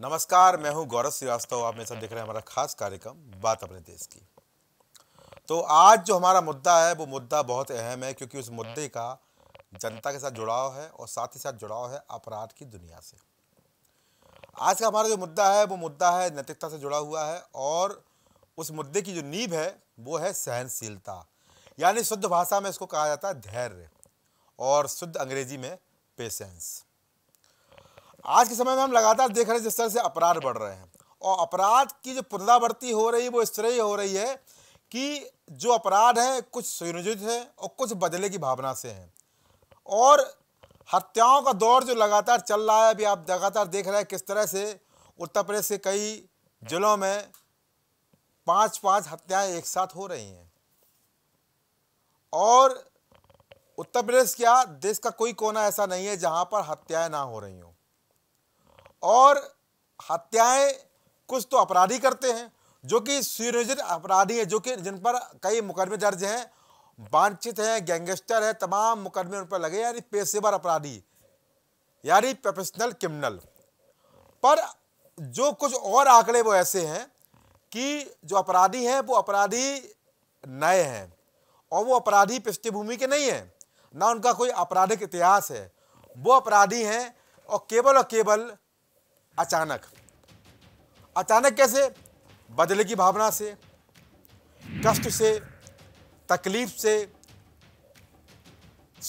नमस्कार मैं हूं गौरव श्रीवास्तव आप मेरे साथ देख रहे हैं हमारा खास कार्यक्रम बात अपने देश की तो आज जो हमारा मुद्दा है वो मुद्दा बहुत अहम है क्योंकि उस मुद्दे का जनता के साथ जुड़ाव है और साथ ही साथ जुड़ाव है अपराध की दुनिया से आज का हमारा जो मुद्दा है वो मुद्दा है नैतिकता से जुड़ा हुआ है और उस मुद्दे की जो नींव है वो है सहनशीलता यानी शुद्ध भाषा में इसको कहा जाता है धैर्य और शुद्ध अंग्रेजी में पेशेंस आज के समय में हम लगातार देख रहे हैं जिस तरह से अपराध बढ़ रहे हैं और अपराध की जो पुनरावृत्ति हो रही है वो इस तरह ही हो रही है कि जो अपराध हैं कुछ सुनियोजित हैं और कुछ बदले की भावना से हैं और हत्याओं का दौर जो लगातार चल रहा है अभी आप लगातार देख रहे हैं किस तरह से उत्तर प्रदेश के कई जिलों में पांच पांच हत्याएं एक साथ हो रही हैं और उत्तर प्रदेश क्या देश का कोई कोना ऐसा नहीं है जहां पर हत्याएं ना हो रही हों और हत्याएं कुछ तो अपराधी करते हैं जो कि सुनियोजित अपराधी है जो कि जिन पर कई मुकदमे दर्ज हैं वांछित हैं गैंगस्टर है तमाम मुकदमे उन पर लगे यानी पेशेवर अपराधी यानी प्रोफेशनल क्रिमिनल पर जो कुछ और आंकड़े वो ऐसे हैं कि जो अपराधी हैं वो अपराधी नए हैं और वो अपराधी पृष्ठभूमि के नहीं हैं ना उनका कोई आपराधिक इतिहास है वो अपराधी हैं और केवल और केवल अचानक अचानक कैसे बदले की भावना से कष्ट से तकलीफ से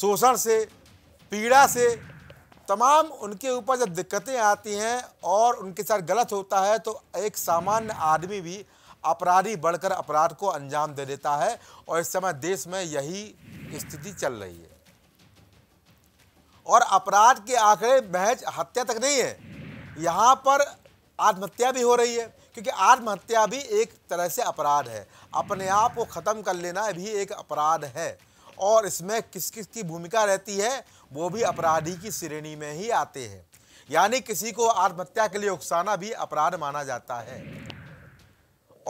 शोषण से पीड़ा से तमाम उनके ऊपर जब दिक्कतें आती हैं और उनके साथ गलत होता है तो एक सामान्य आदमी भी अपराधी बढ़कर अपराध को अंजाम दे देता है और इस समय देश में यही स्थिति चल रही है और अपराध के आंकड़े महज हत्या तक नहीं है यहाँ पर आत्महत्या भी हो रही है क्योंकि आत्महत्या भी एक तरह से अपराध है अपने आप को ख़त्म कर लेना भी एक अपराध है और इसमें किस किस की भूमिका रहती है वो भी अपराधी की श्रेणी में ही आते हैं यानी किसी को आत्महत्या के लिए उकसाना भी अपराध माना जाता है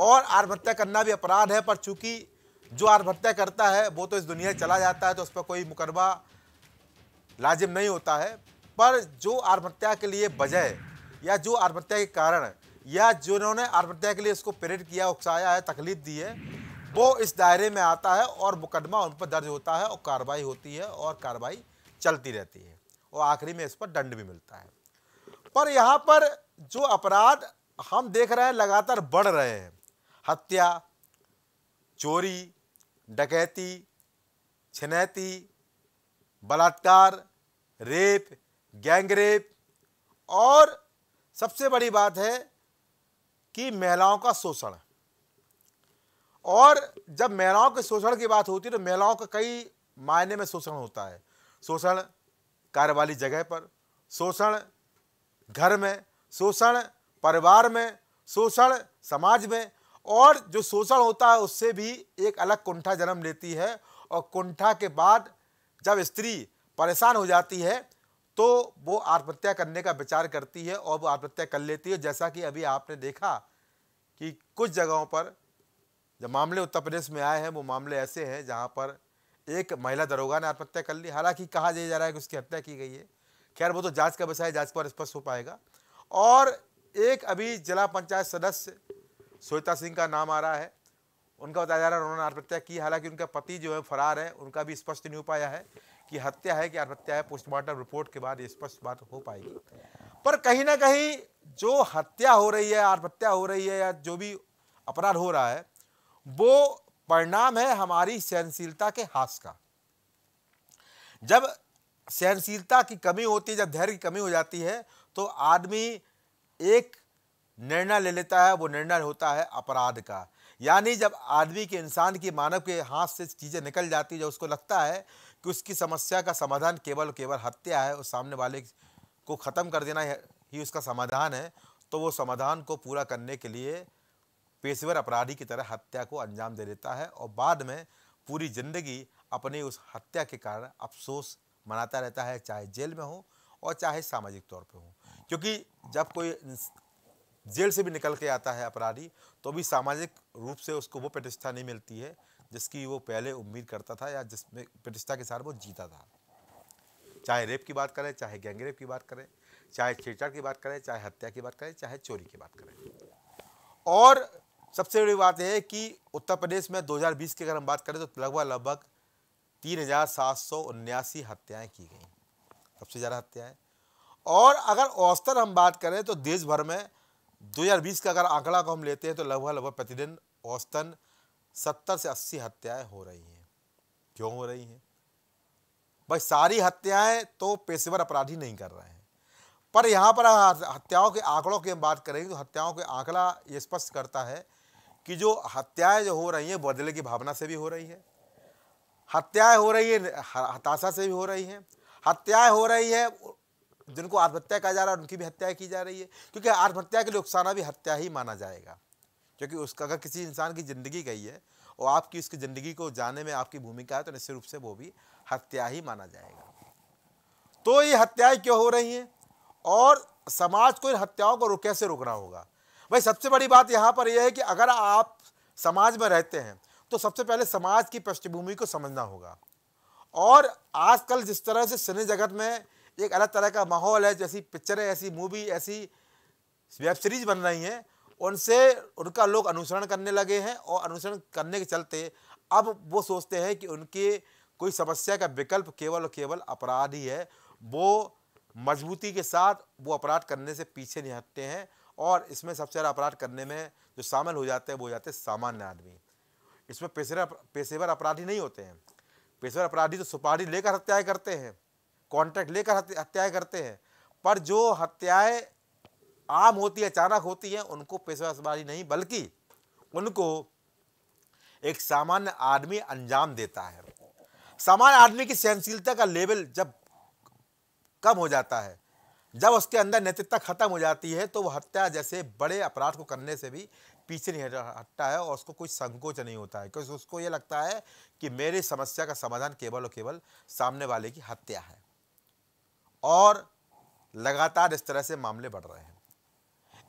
और आत्महत्या करना भी अपराध है पर चूंकि जो आत्महत्या करता है वो तो इस दुनिया चला जाता है तो उस पर कोई मुकदमा लाजिम नहीं होता है पर जो आत्महत्या के लिए बजाय या जो आत्महत्या के कारण या जिन्होंने आत्महत्या के लिए इसको प्रेरित किया उकसाया है तकलीफ दी है वो इस दायरे में आता है और मुकदमा उन पर दर्ज होता है और कार्रवाई होती है और कार्रवाई चलती रहती है और आखिरी में इस पर दंड भी मिलता है पर यहाँ पर जो अपराध हम देख रहे हैं लगातार बढ़ रहे हैं हत्या चोरी डकैती छिनैती बलात्कार रेप गैंग रेप और सबसे बड़ी बात है कि महिलाओं का शोषण और जब महिलाओं के शोषण की बात होती है तो महिलाओं का कई मायने में शोषण होता है शोषण कार्य वाली जगह पर शोषण घर में शोषण परिवार में शोषण समाज में और जो शोषण होता है उससे भी एक अलग कुंठा जन्म लेती है और कुंठा के बाद जब स्त्री परेशान हो जाती है तो वो आत्महत्या करने का विचार करती है और वो आत्महत्या कर लेती है जैसा कि अभी आपने देखा कि कुछ जगहों पर जो मामले उत्तर प्रदेश में आए हैं वो मामले ऐसे हैं जहाँ पर एक महिला दरोगा ने आत्महत्या कर ली हालांकि कहा जा रहा है कि उसकी हत्या की गई है खैर वो तो जांच का विषय है जांच पर स्पष्ट हो पाएगा और एक अभी जिला पंचायत सदस्य श्वेता सिंह का नाम आ रहा है उनका बताया जा रहा है उन्होंने आत्महत्या की हालांकि उनका पति जो है फरार है उनका भी स्पष्ट नहीं हो पाया है कि हत्या है कि आत्महत्या है पोस्टमार्टम रिपोर्ट के बाद स्पष्ट बात हो पाएगी पर कहीं ना कहीं जो हत्या हो रही है आत्महत्या हो रही है या जो भी अपराध हो रहा है वो परिणाम है हमारी सहनशीलता के हास का जब सहनशीलता की कमी होती है जब धैर्य की कमी हो जाती है तो आदमी एक निर्णय ले लेता है वो निर्णय होता है अपराध का यानी जब आदमी के इंसान की मानव के हाथ से चीज़ें निकल जाती है जब उसको लगता है कि उसकी समस्या का समाधान केवल केवल हत्या है और सामने वाले को ख़त्म कर देना ही उसका समाधान है तो वो समाधान को पूरा करने के लिए पेशेवर अपराधी की तरह हत्या को अंजाम दे देता है और बाद में पूरी ज़िंदगी अपनी उस हत्या के कारण अफसोस मनाता रहता है चाहे जेल में हो और चाहे सामाजिक तौर पे हो क्योंकि जब कोई जेल से भी निकल के आता है अपराधी तो भी सामाजिक रूप से उसको वो प्रतिष्ठा नहीं मिलती है जिसकी वो पहले उम्मीद करता था या जिसमें प्रतिष्ठा के साथ वो जीता था चाहे रेप की बात करें चाहे गैंगरेप की बात करें चाहे छेड़छाड़ की बात करें चाहे हत्या की बात करें चाहे चोरी की बात करें और सबसे बड़ी बात यह है कि उत्तर प्रदेश में 2020 की अगर हम बात करें तो लगभग लगभग तीन हज़ार सात सौ उन्यासी की गई सबसे ज़्यादा हत्याएं और अगर औसतन हम बात करें तो देश भर में 2020 का अगर आंकड़ा को हम लेते हैं तो लगभग लगभग प्रतिदिन औसतन सत्तर से अस्सी हत्याएं हो रही हैं क्यों हो रही हैं भाई सारी हत्याएं तो पेशेवर अपराधी नहीं कर रहे हैं पर यहाँ पर हाँ, हत्याओं के आंकड़ों की हम बात करेंगे तो हत्याओं के आंकड़ा ये स्पष्ट करता है कि जो हत्याएं जो हो रही हैं बदले की भावना से भी हो रही है हत्याएं हो रही है हताशा से भी हो रही हैं हत्याएं हो रही है जिनको आत्महत्या कहा जा रहा है उनकी भी हत्या की जा रही है क्योंकि आत्महत्या के लिए उकसाना भी हत्या ही माना जाएगा क्योंकि उसका अगर किसी इंसान की ज़िंदगी गई है और आपकी उसकी ज़िंदगी को जाने में आपकी भूमिका है तो निश्चित रूप से वो भी हत्या ही माना जाएगा तो ये हत्याएँ क्यों हो रही हैं और समाज को इन हत्याओं को रुक कैसे रोकना होगा भाई सबसे बड़ी बात यहाँ पर यह है कि अगर आप समाज में रहते हैं तो सबसे पहले समाज की पृष्ठभूमि को समझना होगा और आजकल जिस तरह से सिने जगत में एक अलग तरह का माहौल है जैसी पिक्चरें ऐसी मूवी ऐसी वेब सीरीज बन रही हैं उनसे उनका लोग अनुसरण करने लगे हैं और अनुसरण करने के चलते अब वो सोचते हैं कि उनके कोई समस्या का विकल्प केवल और केवल अपराध ही है वो मजबूती के साथ वो अपराध करने से पीछे नहीं हटते हैं और इसमें सबसे ज़्यादा अपराध करने में जो शामिल हो जाते हैं वो हो जाते हैं सामान्य आदमी इसमें पेशेवर पेशेवर अपराधी नहीं होते हैं पेशेवर अपराधी तो सुपारी लेकर हत्याएं करते हैं कॉन्ट्रैक्ट लेकर हत्याएं करते हैं पर जो हत्याएं आम होती है अचानक होती है उनको पेशवासबाजी नहीं बल्कि उनको एक सामान्य आदमी अंजाम देता है सामान्य आदमी की सहनशीलता का लेवल जब कम हो जाता है जब उसके अंदर नैतिकता खत्म हो जाती है तो वह हत्या जैसे बड़े अपराध को करने से भी पीछे नहीं हटता है और उसको कोई संकोच नहीं होता है क्योंकि उसको ये लगता है कि मेरी समस्या का समाधान केवल और केवल सामने वाले की हत्या है और लगातार इस तरह से मामले बढ़ रहे हैं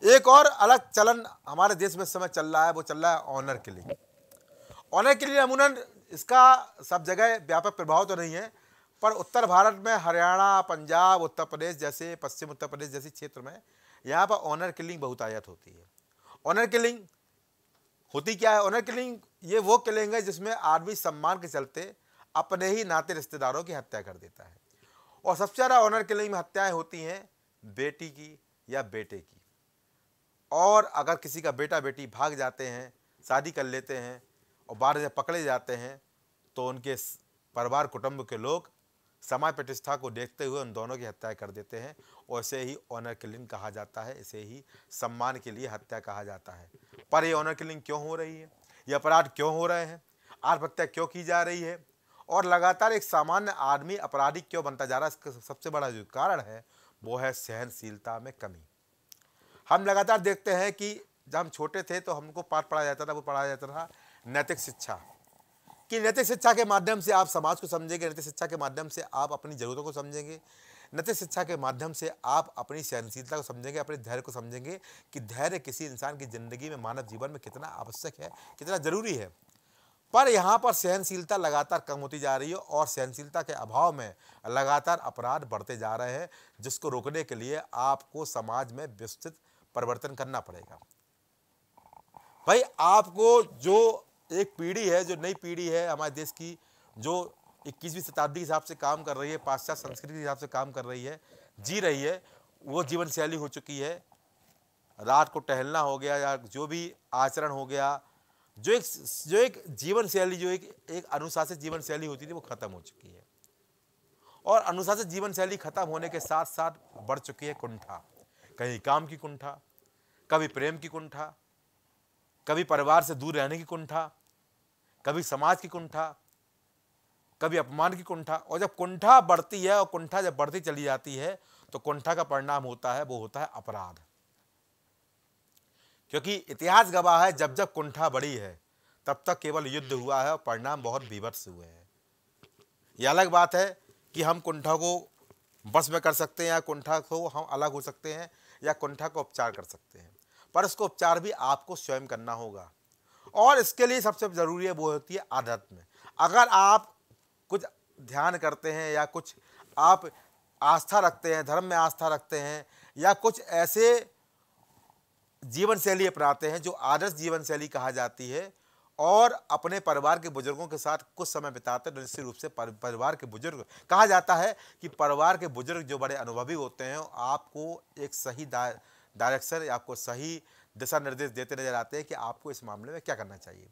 एक और अलग चलन हमारे देश में इस समय चल रहा है वो चल रहा है ऑनर के लिए ऑनर के लिए अमूनन इसका सब जगह व्यापक प्रभाव तो नहीं है पर उत्तर भारत में हरियाणा पंजाब उत्तर प्रदेश जैसे पश्चिम उत्तर प्रदेश जैसे क्षेत्र में यहाँ पर ऑनर किलिंग बहुत आयात होती है ऑनर किलिंग होती क्या है ऑनर किलिंग ये वो किलिंग है जिसमें आदमी सम्मान के चलते अपने ही नाते रिश्तेदारों की हत्या कर देता है और सबसे ज़्यादा ऑनर किलिंग में हत्याएँ होती हैं बेटी की या बेटे की और अगर किसी का बेटा बेटी भाग जाते हैं शादी कर लेते हैं और बाहर से पकड़े जाते हैं तो उनके परिवार कुटुंब के लोग समाज प्रतिष्ठा को देखते हुए उन दोनों की हत्या कर देते हैं और इसे ही ऑनर किलिंग कहा जाता है इसे ही सम्मान के लिए हत्या कहा जाता है पर ये ऑनर किलिंग क्यों हो रही है ये अपराध क्यों हो रहे हैं आत्महत्या क्यों की जा रही है और लगातार एक सामान्य आदमी अपराधी क्यों बनता जा रहा है इसका सबसे बड़ा जो कारण है वो है सहनशीलता में कमी हम लगातार देखते हैं कि जब हम छोटे थे तो हमको पाठ पढ़ाया जाता था वो पढ़ाया जाता था नैतिक शिक्षा कि नैतिक शिक्षा के माध्यम से आप समाज को समझेंगे नैतिक शिक्षा के माध्यम से आप अपनी ज़रूरतों को समझेंगे नैतिक शिक्षा के माध्यम से आप अपनी सहनशीलता को समझेंगे अपने धैर्य को समझेंगे कि धैर्य किसी इंसान की ज़िंदगी में मानव जीवन में कितना आवश्यक है कितना ज़रूरी है पर यहाँ पर सहनशीलता लगातार कम होती जा रही है और सहनशीलता के अभाव में लगातार अपराध बढ़ते जा रहे हैं जिसको रोकने के लिए आपको समाज में विस्तृत परिवर्तन करना पड़ेगा भाई आपको जो एक पीढ़ी है जो नई पीढ़ी है हमारे देश की जो इक्कीसवीं शताब्दी के हिसाब से काम कर रही है पाश्चात्य संस्कृति के हिसाब से काम कर रही है जी रही है वो जीवन शैली हो चुकी है रात को टहलना हो गया या जो भी आचरण हो गया जो एक जो एक जीवन शैली जो एक एक अनुशासित जीवन शैली होती थी वो खत्म हो चुकी है और अनुशासित जीवन शैली खत्म होने के साथ साथ बढ़ चुकी है कुंठा कहीं काम की कुंठा कभी प्रेम की कुंठा कभी परिवार से दूर रहने की कुंठा कभी समाज की कुंठा कभी अपमान की कुंठा और जब कुंठा बढ़ती है और कुंठा जब बढ़ती चली जाती है तो कुंठा का परिणाम होता है वो होता है अपराध क्योंकि इतिहास गवाह है जब जब कुंठा बढ़ी है तब तक केवल युद्ध हुआ है और परिणाम बहुत विवर्ष हुए हैं यह अलग बात है कि हम कुंठा को बस में कर सकते हैं या कुंठा को हम अलग हो सकते हैं या कुंठा का उपचार कर सकते हैं पर उसको उपचार भी आपको स्वयं करना होगा और इसके लिए सबसे ज़रूरी है वो होती है में अगर आप कुछ ध्यान करते हैं या कुछ आप आस्था रखते हैं धर्म में आस्था रखते हैं या कुछ ऐसे जीवन शैली अपनाते हैं जो आदर्श जीवन शैली कहा जाती है और अपने परिवार के बुजुर्गों के साथ कुछ समय बिताते तो निश्चित रूप से परिवार के बुजुर्ग कहा जाता है कि परिवार के बुजुर्ग जो बड़े अनुभवी होते हैं आपको एक सही डायरेक्शन आपको सही दिशा निर्देश देते नजर आते हैं कि आपको इस मामले में क्या करना चाहिए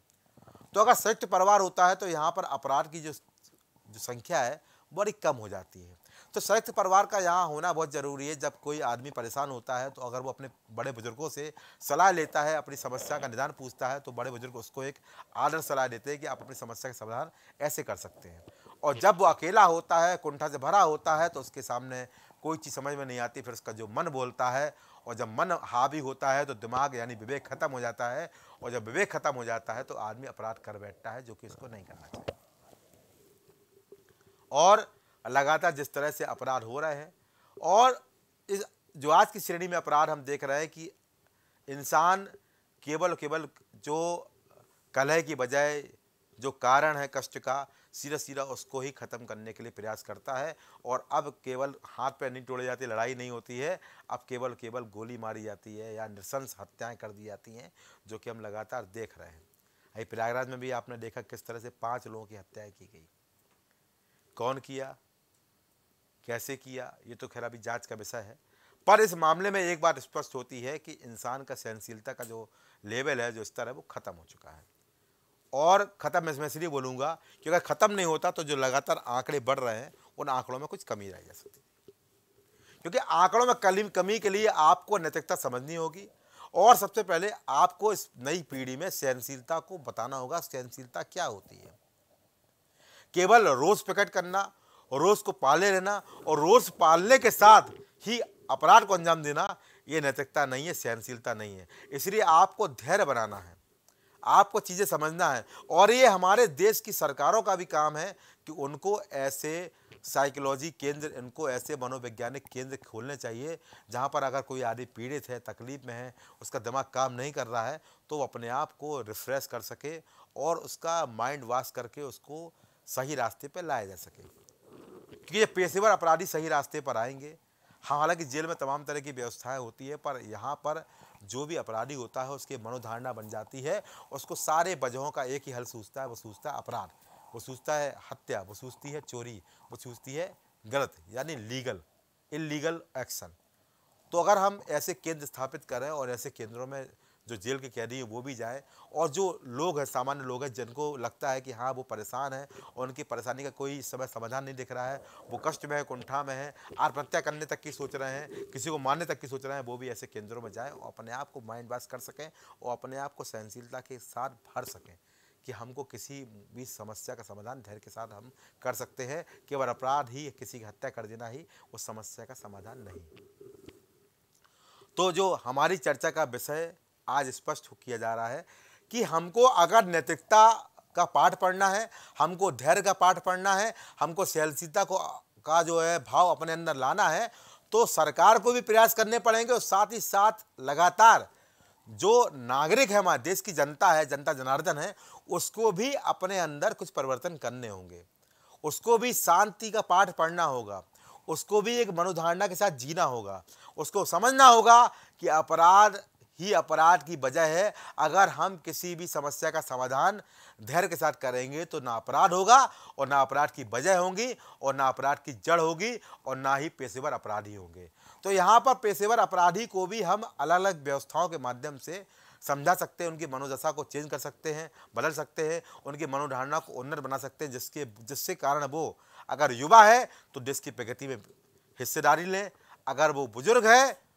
तो अगर संयुक्त परिवार होता है तो यहाँ पर अपराध की जो जो संख्या है बड़ी कम हो जाती है तो संयुक्त परिवार का यहाँ होना बहुत ज़रूरी है जब कोई आदमी परेशान होता है तो अगर वो अपने बड़े बुजुर्गों से सलाह लेता है अपनी समस्या का निदान पूछता है तो बड़े बुजुर्ग उसको एक आदर सलाह देते हैं कि आप अपनी समस्या का समाधान ऐसे कर सकते हैं और जब वो अकेला होता है कुंठा से भरा होता है तो उसके सामने कोई चीज़ समझ में नहीं आती फिर उसका जो मन बोलता है और जब मन हावी होता है तो दिमाग यानी विवेक खत्म हो जाता है और जब विवेक खत्म हो जाता है तो आदमी अपराध कर बैठता है जो कि उसको नहीं करना चाहिए और लगातार जिस तरह से अपराध हो रहे हैं और इस जो आज की श्रेणी में अपराध हम देख रहे हैं कि इंसान केवल केवल जो कलह की बजाय जो कारण है कष्ट का सीधा सीधा उसको ही ख़त्म करने के लिए प्रयास करता है और अब केवल हाथ पैर नहीं टोड़े जाते लड़ाई नहीं होती है अब केवल केवल गोली मारी जाती है या नृशंस हत्याएं कर दी जाती हैं जो कि हम लगातार देख रहे हैं अभी प्रयागराज में भी आपने देखा किस तरह से पाँच लोगों की हत्याएं की गई कौन किया कैसे किया ये तो खैर अभी जांच का विषय है पर इस मामले में एक बात स्पष्ट होती है कि इंसान का सहनशीलता का जो लेवल है जो स्तर है वो ख़त्म हो चुका है और ख़त्म मैं इसलिए बोलूँगा कि अगर ख़त्म नहीं होता तो जो लगातार आंकड़े बढ़ रहे हैं उन आंकड़ों में कुछ कमी रह जा सकती क्योंकि आंकड़ों में कमी कमी के लिए आपको नैतिकता समझनी होगी और सबसे पहले आपको इस नई पीढ़ी में सहनशीलता को बताना होगा सहनशीलता क्या होती है केवल रोज़ प्रकट करना और रोज़ को पाले रहना और रोज़ पालने के साथ ही अपराध को अंजाम देना ये नैतिकता नहीं है सहनशीलता नहीं है इसलिए आपको धैर्य बनाना है आपको चीज़ें समझना है और ये हमारे देश की सरकारों का भी काम है कि उनको ऐसे साइकोलॉजी केंद्र इनको ऐसे मनोवैज्ञानिक केंद्र खोलने चाहिए जहाँ पर अगर कोई आदमी पीड़ित है तकलीफ में है उसका दिमाग काम नहीं कर रहा है तो वो अपने आप को रिफ्रेश कर सके और उसका माइंड वाश करके उसको सही रास्ते पर लाया जा सके क्योंकि ये पेशेवर अपराधी सही रास्ते पर आएंगे हाँ हालांकि जेल में तमाम तरह की व्यवस्थाएं होती है पर यहाँ पर जो भी अपराधी होता है उसकी मनोधारणा बन जाती है उसको सारे वजहों का एक ही हल सूझता है वो सूझता है अपराध वो सूझता है हत्या वो सूझती है चोरी वो सूझती है गलत यानी लीगल इलीगल एक्शन तो अगर हम ऐसे केंद्र स्थापित करें और ऐसे केंद्रों में जो जेल के कैदी हैं वो भी जाए और जो लोग हैं सामान्य लोग हैं जिनको लगता है कि हाँ वो परेशान है और उनकी परेशानी का कोई समय समाधान नहीं दिख रहा है वो कष्ट में है कुंठा में है आत्महत्या करने तक की सोच रहे हैं किसी को मारने तक की सोच रहे हैं वो भी ऐसे केंद्रों में जाएँ और अपने आप को माइंड वाश कर सकें और अपने आप को सहनशीलता के साथ भर सकें कि हमको किसी भी समस्या का समाधान धैर्य के साथ हम कर सकते हैं केवल अपराध ही किसी की हत्या कर देना ही उस समस्या का समाधान नहीं तो जो हमारी चर्चा का विषय आज स्पष्ट किया जा रहा है कि हमको अगर नैतिकता का पाठ पढ़ना है हमको धैर्य का पाठ पढ़ना है हमको सहलशीलता को का जो है भाव अपने अंदर लाना है तो सरकार को भी प्रयास करने पड़ेंगे और साथ ही साथ लगातार जो नागरिक है हमारे देश की जनता है जनता जनार्दन है उसको भी अपने अंदर कुछ परिवर्तन करने होंगे उसको भी शांति का पाठ पढ़ना होगा उसको भी एक मनोधारणा के साथ जीना होगा उसको समझना होगा कि अपराध ही अपराध की वजह है अगर हम किसी भी समस्या का समाधान धैर्य के साथ करेंगे तो ना अपराध होगा और ना अपराध की वजह होंगी और ना अपराध की जड़ होगी और ना ही पेशेवर अपराधी होंगे तो यहाँ पर पेशेवर अपराधी को भी हम अलग अलग व्यवस्थाओं के माध्यम से समझा सकते हैं उनकी मनोदशा को चेंज कर सकते हैं बदल सकते हैं उनकी मनोधारणा को उन्नत बना सकते हैं जिसके जिससे कारण वो अगर युवा है तो देश की प्रगति में हिस्सेदारी लें अगर वो बुजुर्ग है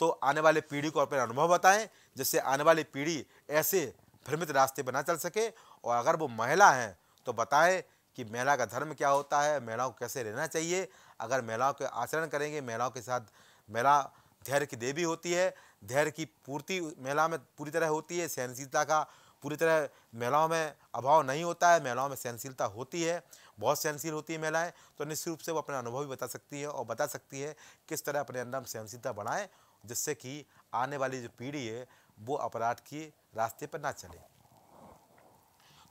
तो आने वाले पीढ़ी को अपने अनुभव बताएं जिससे आने वाली पीढ़ी ऐसे भ्रमित रास्ते पर ना चल सके और अगर वो महिला हैं तो बताएं कि महिला का धर्म क्या होता है महिलाओं को कैसे रहना चाहिए अगर महिलाओं के आचरण करेंगे महिलाओं के साथ महिला धैर्य की देवी होती है धैर्य की पूर्ति महिला में पूरी तरह होती है सहनशीलता का पूरी तरह महिलाओं में अभाव नहीं होता है महिलाओं में सहनशीलता होती है बहुत सहनशील होती है महिलाएं तो निश्चित रूप से वो अपने अनुभव भी बता सकती है और बता सकती है किस तरह अपने अंदर सहनशीलता बढ़ाएं जिससे कि आने वाली जो पीढ़ी है वो अपराध की रास्ते पर ना चले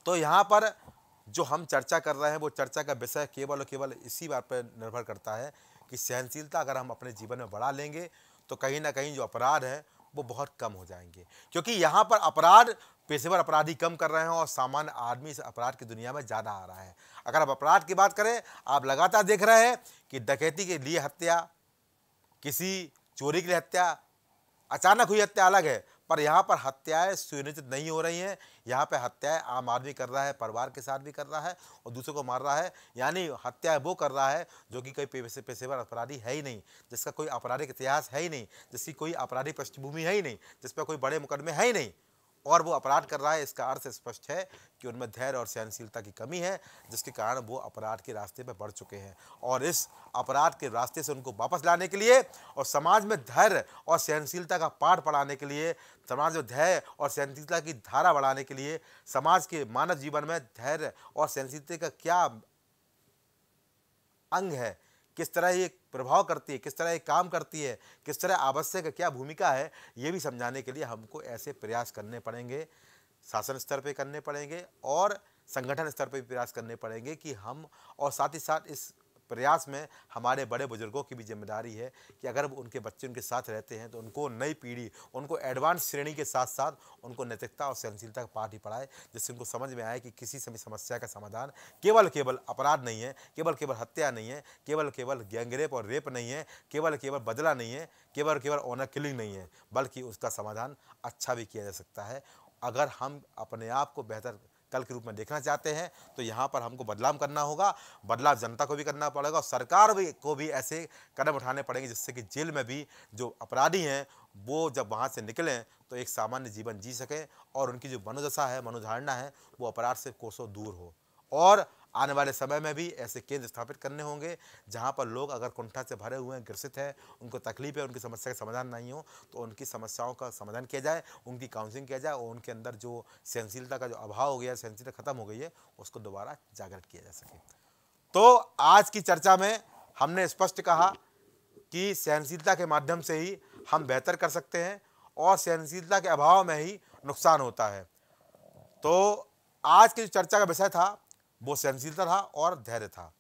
तो यहाँ पर जो हम चर्चा कर रहे हैं वो चर्चा का विषय केवल और केवल इसी बात पर निर्भर करता है कि सहनशीलता अगर हम अपने जीवन में बढ़ा लेंगे तो कहीं ना कहीं जो अपराध हैं वो बहुत कम हो जाएंगे क्योंकि यहाँ पर अपराध पेशेवर अपराधी कम कर रहे हैं और सामान्य आदमी इस अपराध की दुनिया में ज़्यादा आ रहा है अगर आप अपराध की बात करें आप लगातार देख रहे हैं कि डकैती के लिए हत्या किसी चोरी के लिए हत्या अचानक हुई हत्या अलग है पर यहाँ पर हत्याएं सुनिश्चित नहीं हो रही हैं यहाँ पे हत्याएं आम आदमी कर रहा है परिवार के साथ भी कर रहा है और दूसरों को मार रहा है यानी हत्याएं वो कर रहा है जो कि कोई पेशे पेशेवर अपराधी है ही नहीं जिसका कोई आपराधिक इतिहास है ही नहीं जिसकी कोई आपराधिक पृष्ठभूमि है ही नहीं जिस पर कोई बड़े मुकदमे है ही नहीं और वो अपराध कर रहा है इसका अर्थ स्पष्ट है कि उनमें धैर्य और सहनशीलता की कमी है जिसके कारण वो अपराध के रास्ते में बढ़ चुके हैं और इस अपराध के रास्ते से उनको वापस लाने के लिए और समाज में धैर्य और सहनशीलता का पाठ पढ़ाने के लिए समाज में धैर्य और सहनशीलता की धारा बढ़ाने के लिए समाज के मानव जीवन में धैर्य और सहनशीलता का क्या अंग है किस तरह ये प्रभाव करती है किस तरह ये काम करती है किस तरह आवश्यक क्या भूमिका है ये भी समझाने के लिए हमको ऐसे प्रयास करने पड़ेंगे शासन स्तर पे करने पड़ेंगे और संगठन स्तर पे भी प्रयास करने पड़ेंगे कि हम और साथ ही साथ इस प्रयास में हमारे बड़े बुजुर्गों की भी जिम्मेदारी है कि अगर वो उनके बच्चे उनके साथ रहते हैं तो उनको नई पीढ़ी उनको एडवांस श्रेणी के साथ साथ उनको नैतिकता और सहनशीलता का पाठ ही पढ़ाए जिससे उनको समझ में आए कि किसी समय समस्या का समाधान केवल केवल अपराध नहीं है केवल केवल हत्या नहीं है केवल केवल गैंगरेप और रेप नहीं है केवल केवल बदला नहीं है केवल केवल ऑनर किलिंग नहीं है बल्कि उसका समाधान अच्छा भी किया जा सकता है अगर हम अपने आप को बेहतर कल के रूप में देखना चाहते हैं तो यहाँ पर हमको बदलाव करना होगा बदलाव जनता को भी करना पड़ेगा और सरकार भी को भी ऐसे कदम उठाने पड़ेंगे जिससे कि जेल में भी जो अपराधी हैं वो जब वहाँ से निकलें तो एक सामान्य जीवन जी सकें और उनकी जो मनोदशा है मनोधारणा है वो अपराध से कोसों दूर हो और आने वाले समय में भी ऐसे केंद्र स्थापित करने होंगे जहाँ पर लोग अगर कुंठा से भरे हुए हैं ग्रसित हैं उनको तकलीफ है उनकी समस्या का समाधान नहीं हो तो उनकी समस्याओं का समाधान किया जाए उनकी काउंसलिंग किया जाए और उनके अंदर जो सहनशीलता का जो अभाव हो गया सहनशीलता खत्म हो गई है उसको दोबारा जागृत किया जा सके तो आज की चर्चा में हमने स्पष्ट कहा कि सहनशीलता के माध्यम से ही हम बेहतर कर सकते हैं और सहनशीलता के अभाव में ही नुकसान होता है तो आज की जो चर्चा का विषय था वो सहनशीलता था और धैर्य था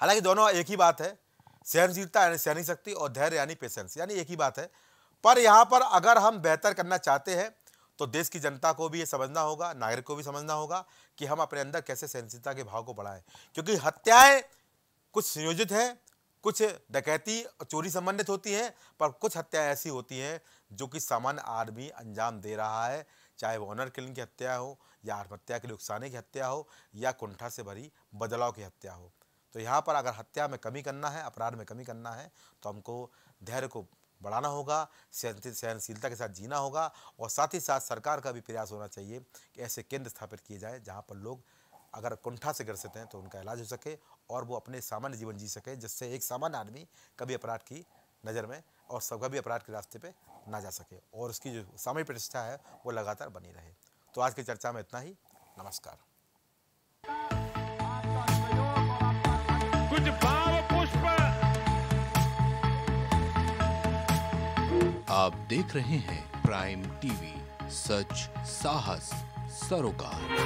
हालांकि दोनों एक ही बात है सहनशीलता यानी सहनी शक्ति और धैर्य यानी पेशेंस यानी एक ही बात है पर यहाँ पर अगर हम बेहतर करना चाहते हैं तो देश की जनता को भी ये समझना होगा नागरिक को भी समझना होगा कि हम अपने अंदर कैसे सहनशीलता के भाव को बढ़ाएं क्योंकि हत्याएं कुछ संयोजित हैं कुछ डकैती और चोरी संबंधित होती हैं पर कुछ हत्याएं ऐसी होती हैं जो कि सामान्य आदमी अंजाम दे रहा है चाहे वो ऑनर किलिंग की हत्या हो या आत्महत्या के लिए उकसाने की हत्या हो या कुंठा से भरी बदलाव की हत्या हो तो यहाँ पर अगर हत्या में कमी करना है अपराध में कमी करना है तो हमको धैर्य को बढ़ाना होगा सहनशीलता के साथ जीना होगा और साथ ही साथ सरकार का भी प्रयास होना चाहिए कि ऐसे केंद्र स्थापित किए जाएँ जहाँ पर लोग अगर कुंठा से ग्रसित हैं तो उनका इलाज हो सके और वो अपने सामान्य जीवन जी सके जिससे एक सामान्य आदमी कभी अपराध की नज़र में और सब कभी अपराध के रास्ते पे ना जा सके और उसकी जो सामूहिक प्रतिष्ठा है वो लगातार बनी रहे तो आज की चर्चा में इतना ही नमस्कार कुछ भाव पुष्प आप देख रहे हैं प्राइम टीवी सच साहस सरोकार